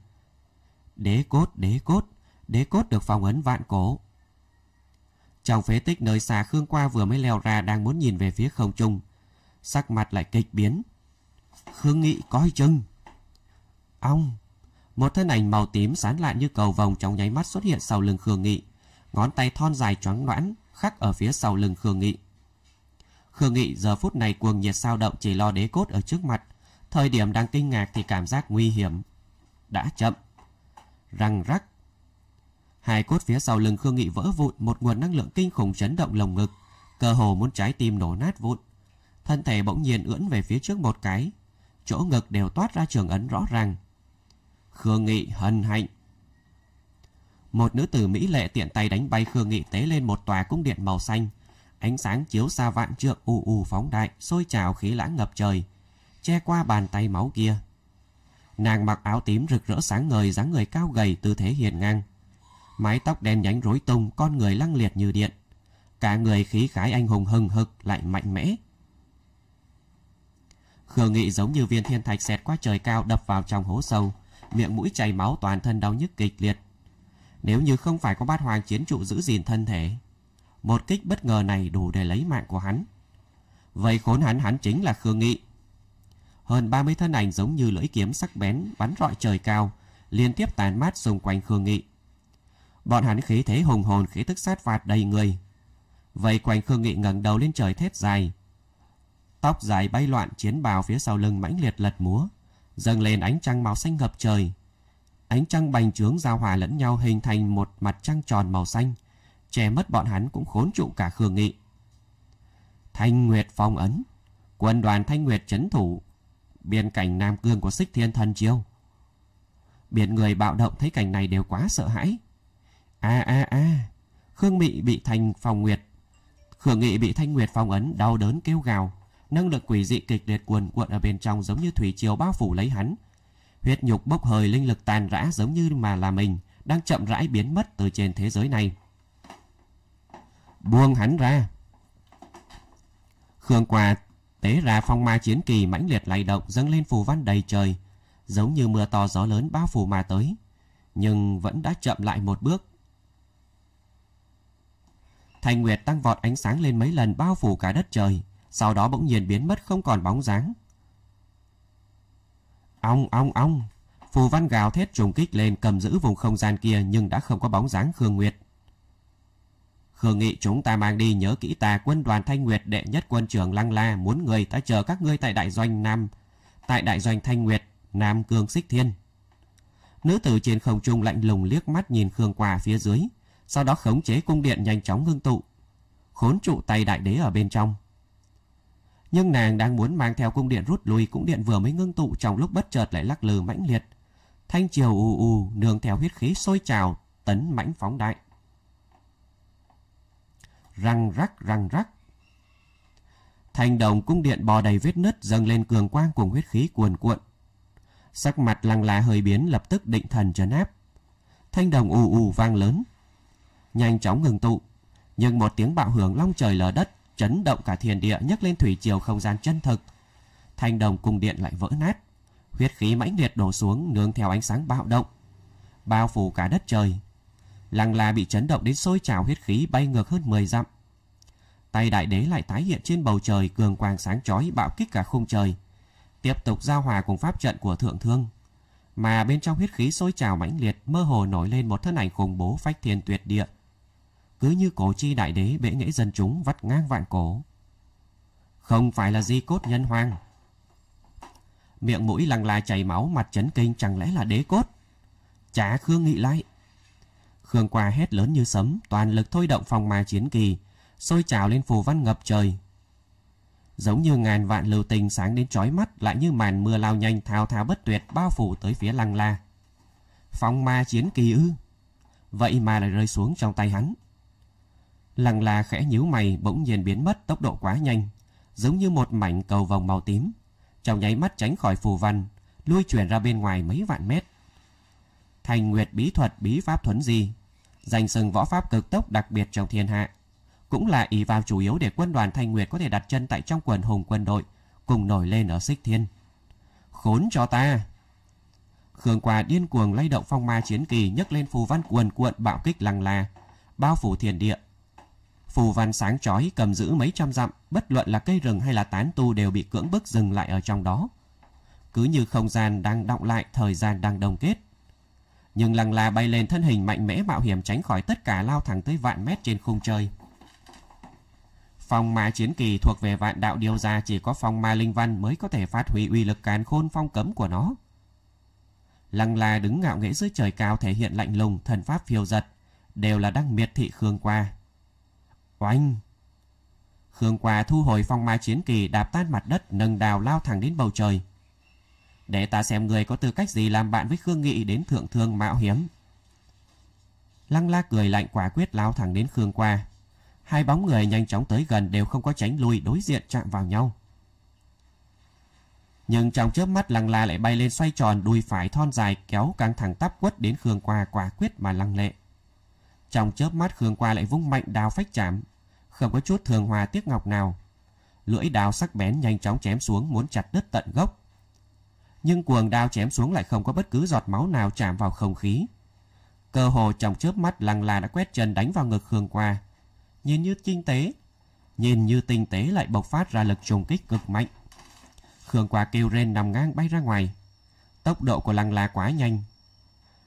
Đế cốt, đế cốt, đế cốt được phong ấn vạn cổ. Trong phế tích nơi xa Khương Qua vừa mới leo ra đang muốn nhìn về phía không trung. Sắc mặt lại kịch biến. Khương Nghị coi chừng. Ông! Một thân ảnh màu tím sán lại như cầu vồng trong nháy mắt xuất hiện sau lưng Khương Nghị. Ngón tay thon dài choáng loãng khắc ở phía sau lưng Khương Nghị. Khương Nghị giờ phút này cuồng nhiệt sao động chỉ lo đế cốt ở trước mặt. Thời điểm đang kinh ngạc thì cảm giác nguy hiểm. Đã chậm. Răng rắc. Hai cốt phía sau lưng Khương Nghị vỡ vụn một nguồn năng lượng kinh khủng chấn động lồng ngực. Cơ hồ muốn trái tim nổ nát vụn. Thân thể bỗng nhiên ưỡn về phía trước một cái. Chỗ ngực đều toát ra trường ấn rõ ràng. Khương Nghị hân hạnh. Một nữ tử Mỹ lệ tiện tay đánh bay Khương Nghị tế lên một tòa cung điện màu xanh. Ánh sáng chiếu xa vạn trượng ù ù phóng đại, sôi trào khí lãng ngập trời, che qua bàn tay máu kia. Nàng mặc áo tím rực rỡ sáng ngời dáng người cao gầy tư thế hiền ngang. Mái tóc đen nhánh rối tung, con người lăng liệt như điện. Cả người khí khái anh hùng hừng hực lại mạnh mẽ. khờ Nghị giống như viên thiên thạch xẹt qua trời cao đập vào trong hố sâu miệng mũi chảy máu toàn thân đau nhức kịch liệt. Nếu như không phải có bát hoàng chiến trụ giữ gìn thân thể, một kích bất ngờ này đủ để lấy mạng của hắn. Vậy khốn hắn hắn chính là Khương Nghị. Hơn 30 thân ảnh giống như lưỡi kiếm sắc bén bắn rọi trời cao, liên tiếp tàn mát xung quanh Khương Nghị. Bọn hắn khí thế hùng hồn, khí tức sát phạt đầy người. vậy quanh Khương Nghị ngẩng đầu lên trời thét dài. Tóc dài bay loạn chiến bào phía sau lưng mãnh liệt lật múa dâng lên ánh trăng màu xanh ngập trời. Ánh trăng bành trướng giao hòa lẫn nhau hình thành một mặt trăng tròn màu xanh, che mất bọn hắn cũng khốn trụ cả Khương Nghị. Thanh Nguyệt phong ấn, quân đoàn Thanh Nguyệt chấn thủ, biên cảnh Nam Cương của Sích Thiên Thần Chiêu. Biển người bạo động thấy cảnh này đều quá sợ hãi. A a a, Khương Mị bị Thành Phong Nguyệt, Khương Nghị bị Thanh Nguyệt phong ấn đau đớn kêu gào năng lực quỷ dị kịch liệt cuồn cuộn ở bên trong giống như thủy triều bao phủ lấy hắn. Huyết nhục bốc hơi linh lực tàn rã giống như mà là mình, đang chậm rãi biến mất từ trên thế giới này. Buông hắn ra! Khương Quà tế ra phong ma chiến kỳ mãnh liệt lay động dâng lên phù văn đầy trời, giống như mưa to gió lớn bao phủ mà tới, nhưng vẫn đã chậm lại một bước. Thành Nguyệt tăng vọt ánh sáng lên mấy lần bao phủ cả đất trời, sau đó bỗng nhiên biến mất không còn bóng dáng. Ong ong ong, phù văn gào thét trùng kích lên cầm giữ vùng không gian kia nhưng đã không có bóng dáng Khương Nguyệt. Khương Nghị chúng ta mang đi nhớ kỹ ta quân đoàn Thanh Nguyệt đệ nhất quân trưởng Lăng La muốn người ta chờ các ngươi tại đại doanh Nam, tại đại doanh Thanh Nguyệt, Nam Cương Xích Thiên. Nữ tử trên không trung lạnh lùng liếc mắt nhìn Khương Quả phía dưới, sau đó khống chế cung điện nhanh chóng ngưng tụ. Khốn trụ tay đại đế ở bên trong, nhưng nàng đang muốn mang theo cung điện rút lui cũng điện vừa mới ngưng tụ trong lúc bất chợt lại lắc lư mãnh liệt thanh chiều ù ù nương theo huyết khí sôi trào tấn mãnh phóng đại răng rắc răng rắc thành đồng cung điện bò đầy vết nứt dâng lên cường quang cùng huyết khí cuồn cuộn sắc mặt lăng lá hơi biến lập tức định thần trấn áp thanh đồng ù ù vang lớn nhanh chóng ngừng tụ nhưng một tiếng bạo hưởng long trời lở đất chấn động cả thiền địa nhấc lên thủy triều không gian chân thực. Thanh đồng cung điện lại vỡ nát, huyết khí mãnh liệt đổ xuống nương theo ánh sáng bạo động, bao phủ cả đất trời. Lăng La bị chấn động đến sôi trào huyết khí bay ngược hơn 10 dặm. Tay đại đế lại tái hiện trên bầu trời cường quang sáng chói bạo kích cả khung trời, tiếp tục giao hòa cùng pháp trận của thượng thương. Mà bên trong huyết khí sôi trào mãnh liệt mơ hồ nổi lên một thân ảnh khủng bố phách thiên tuyệt địa cứ như cổ chi đại đế bệ nghệ dân chúng vắt ngang vạn cổ. Không phải là di cốt nhân hoàng. Miệng mũi lằng la chảy máu mặt chấn kinh chẳng lẽ là đế cốt. Chả Khương nghĩ lại. Khương qua hét lớn như sấm, toàn lực thôi động phòng mà chiến kỳ, sôi trào lên phù văn ngập trời. Giống như ngàn vạn lưu tình sáng đến chói mắt lại như màn mưa lao nhanh thao thao bất tuyệt bao phủ tới phía lăng la. Phong ma chiến kỳ ư. Vậy mà lại rơi xuống trong tay hắn. Lăng la khẽ nhíu mày bỗng nhiên biến mất tốc độ quá nhanh, giống như một mảnh cầu vòng màu tím. Trong nháy mắt tránh khỏi phù văn, lui chuyển ra bên ngoài mấy vạn mét. Thành Nguyệt bí thuật bí pháp thuấn gì danh sừng võ pháp cực tốc đặc biệt trong thiên hạ, cũng là ý vào chủ yếu để quân đoàn thành Nguyệt có thể đặt chân tại trong quần hùng quân đội, cùng nổi lên ở Xích Thiên. Khốn cho ta! Khương Quà điên cuồng lay động phong ma chiến kỳ nhấc lên phù văn cuồn cuộn bạo kích lăng la, bao phủ thiền địa, phù văn sáng chói cầm giữ mấy trăm dặm, bất luận là cây rừng hay là tán tu đều bị cưỡng bức dừng lại ở trong đó. Cứ như không gian đang đọng lại, thời gian đang đồng kết. Nhưng lăng la bay lên thân hình mạnh mẽ mạo hiểm tránh khỏi tất cả lao thẳng tới vạn mét trên khung trời. Phong ma chiến kỳ thuộc về vạn đạo điều ra chỉ có phong ma linh văn mới có thể phát huy uy lực càn khôn phong cấm của nó. Lăng la đứng ngạo nghễ dưới trời cao thể hiện lạnh lùng, thần pháp phiêu giật, đều là đang miệt thị khương qua, Oanh! Khương Quả thu hồi phong ma chiến kỳ đạp tan mặt đất nâng đào lao thẳng đến bầu trời. Để ta xem người có tư cách gì làm bạn với Khương Nghị đến thượng thương mạo hiếm. Lăng la cười lạnh quả quyết lao thẳng đến Khương Qua. Hai bóng người nhanh chóng tới gần đều không có tránh lui đối diện chạm vào nhau. Nhưng trong chớp mắt lăng la lại bay lên xoay tròn đuôi phải thon dài kéo căng thẳng tắp quất đến Khương Qua quả quyết mà lăng lệ. Trong chớp mắt Khương Qua lại vung mạnh đao phách chạm, không có chút thường hòa tiếc ngọc nào. Lưỡi đao sắc bén nhanh chóng chém xuống muốn chặt đứt tận gốc. Nhưng cuồng đao chém xuống lại không có bất cứ giọt máu nào chạm vào không khí. Cơ hồ trong chớp mắt lăng là đã quét chân đánh vào ngực Khương Qua. Nhìn như tinh tế, nhìn như tinh tế lại bộc phát ra lực trùng kích cực mạnh. Khương Qua kêu rên nằm ngang bay ra ngoài. Tốc độ của lăng là quá nhanh.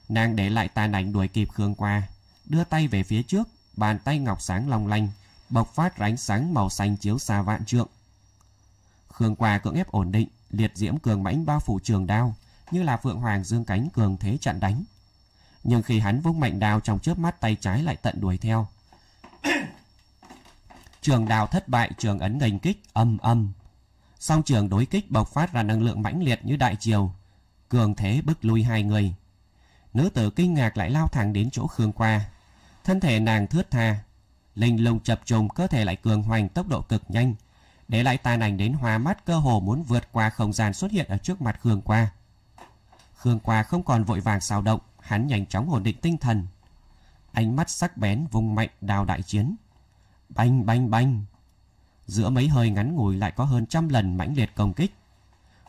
Nàng để lại tàn ảnh đuổi kịp Khương Qua đưa tay về phía trước, bàn tay ngọc sáng long lanh, bộc phát ránh sáng màu xanh chiếu xa vạn trượng. Khương Qua cưỡng ép ổn định, liệt diễm cường mãnh bao phủ trường đao, như là phượng hoàng dương cánh cường thế chặn đánh. Nhưng khi hắn vung mạnh đao trong chớp mắt tay trái lại tận đuổi theo. trường đao thất bại, trường ấn nghênh kích âm âm. Song trường đối kích bộc phát ra năng lượng mãnh liệt như đại triều, cường thế bức lui hai người Nữ tử kinh ngạc lại lao thẳng đến chỗ Khương Qua. Thân thể nàng thướt tha. Linh lung chập trùng cơ thể lại cường hoành tốc độ cực nhanh. Để lại tàn ảnh đến hoa mắt cơ hồ muốn vượt qua không gian xuất hiện ở trước mặt Khương Qua. Khương Qua không còn vội vàng xào động, hắn nhanh chóng ổn định tinh thần. Ánh mắt sắc bén vùng mạnh đào đại chiến. Banh banh banh. Giữa mấy hơi ngắn ngủi lại có hơn trăm lần mãnh liệt công kích.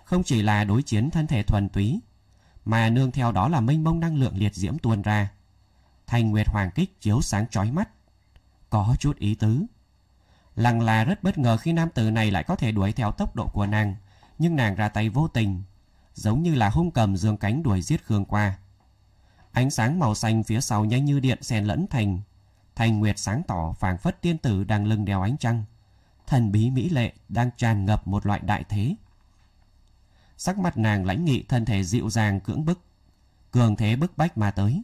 Không chỉ là đối chiến thân thể thuần túy, mà nương theo đó là mênh mông năng lượng liệt diễm tuôn ra. Thành Nguyệt Hoàng Kích chiếu sáng chói mắt. Có chút ý tứ. Lăng là rất bất ngờ khi nam tử này lại có thể đuổi theo tốc độ của nàng, nhưng nàng ra tay vô tình, giống như là hung cầm dương cánh đuổi giết Khương qua. Ánh sáng màu xanh phía sau nhanh như điện xen lẫn thành. Thành Nguyệt sáng tỏ phảng phất tiên tử đang lưng đèo ánh trăng. Thần bí mỹ lệ đang tràn ngập một loại đại thế. Sắc mặt nàng lãnh nghị thân thể dịu dàng cưỡng bức. Cường thế bức bách mà tới.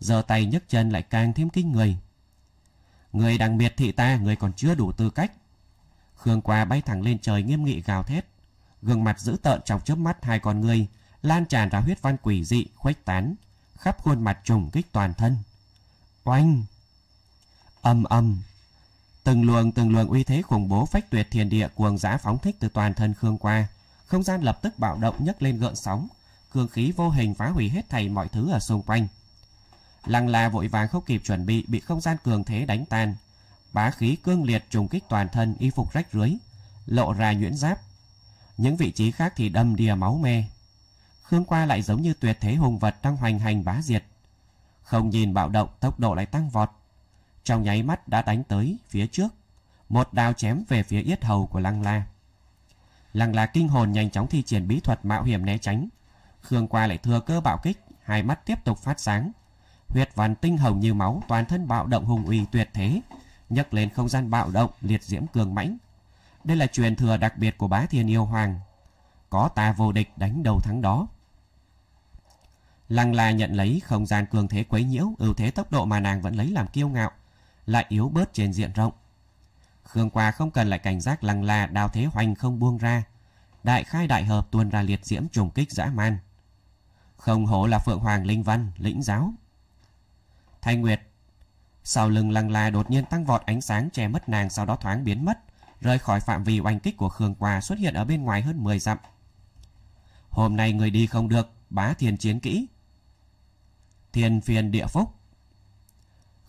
Giờ tay nhấc chân lại càng thêm kinh người. Người đang miệt thị ta, người còn chưa đủ tư cách. Khương Qua bay thẳng lên trời nghiêm nghị gào thét. Gương mặt dữ tợn trong chớp mắt hai con người lan tràn ra huyết văn quỷ dị khuếch tán khắp khuôn mặt trùng kích toàn thân. Oanh! Âm âm! Từng luồng từng luồng uy thế khủng bố phách tuyệt thiên địa cuồng giã phóng thích từ toàn thân Khương Qua không gian lập tức bạo động nhấc lên gợn sóng, cường khí vô hình phá hủy hết thảy mọi thứ ở xung quanh. Lăng La vội vàng không kịp chuẩn bị bị không gian cường thế đánh tan. Bá khí cương liệt trùng kích toàn thân y phục rách rưới, lộ ra nhuyễn giáp. Những vị trí khác thì đâm đìa máu me. Khương Qua lại giống như tuyệt thế hùng vật đang hoành hành bá diệt. Không nhìn bạo động, tốc độ lại tăng vọt. Trong nháy mắt đã đánh tới phía trước, một đao chém về phía yết hầu của Lăng La. Lăng là kinh hồn nhanh chóng thi triển bí thuật mạo hiểm né tránh. Khương qua lại thừa cơ bạo kích, hai mắt tiếp tục phát sáng. Huyết văn tinh hồng như máu, toàn thân bạo động hùng uy tuyệt thế, nhấc lên không gian bạo động, liệt diễm cường mãnh. Đây là truyền thừa đặc biệt của bá thiên yêu hoàng. Có ta vô địch đánh đầu thắng đó. Lăng La nhận lấy không gian cường thế quấy nhiễu, ưu thế tốc độ mà nàng vẫn lấy làm kiêu ngạo, lại yếu bớt trên diện rộng. Khương Qua không cần lại cảnh giác lăng la đao thế hoành không buông ra. Đại khai đại hợp tuôn ra liệt diễm trùng kích dã man. Không hổ là Phượng Hoàng Linh Văn, lĩnh giáo. Thanh Nguyệt Sau lưng lăng la đột nhiên tăng vọt ánh sáng che mất nàng sau đó thoáng biến mất, rời khỏi phạm vi oanh kích của Khương Qua xuất hiện ở bên ngoài hơn 10 dặm. Hôm nay người đi không được, bá thiền chiến kỹ. Thiền phiền địa phúc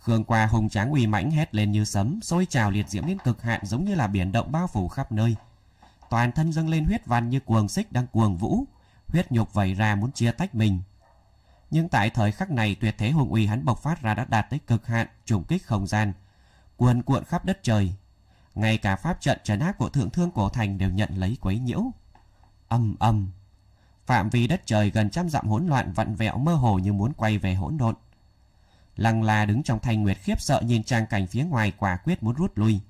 Khương Qua hùng tráng uy mãnh hét lên như sấm, sôi trào liệt diễm đến cực hạn giống như là biển động bao phủ khắp nơi. Toàn thân dâng lên huyết văn như cuồng xích đang cuồng vũ, huyết nhục vẩy ra muốn chia tách mình. Nhưng tại thời khắc này tuyệt thế hùng uy hắn bộc phát ra đã đạt tới cực hạn, trùng kích không gian, cuồn cuộn khắp đất trời. Ngay cả pháp trận trấn áp của thượng thương cổ thành đều nhận lấy quấy nhiễu. Âm âm. Phạm vi đất trời gần trăm dặm hỗn loạn vặn vẹo mơ hồ như muốn quay về hỗn độn. Lăng la đứng trong thanh nguyệt khiếp sợ nhìn trang cảnh phía ngoài quả quyết muốn rút lui.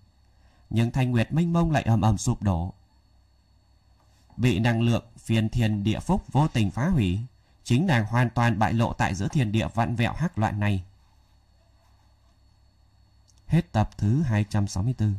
Nhưng thanh nguyệt mênh mông lại ầm ầm sụp đổ. Bị năng lượng phiền thiên địa phúc vô tình phá hủy, chính nàng hoàn toàn bại lộ tại giữa thiên địa vạn vẹo hắc loạn này. Hết tập thứ 264